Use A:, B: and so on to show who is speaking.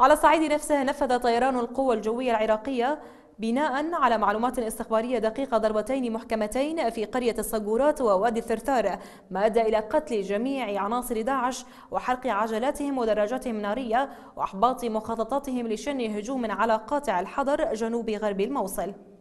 A: على الصعيد نفسه نفذ طيران القوى الجوية العراقية بناء على معلومات استخبارية دقيقة ضربتين محكمتين في قرية الصقورات ووادي الثرثار ما أدى إلى قتل جميع عناصر داعش وحرق عجلاتهم ودراجاتهم النارية وأحباط مخططاتهم لشن هجوم على قاطع الحضر جنوب غرب الموصل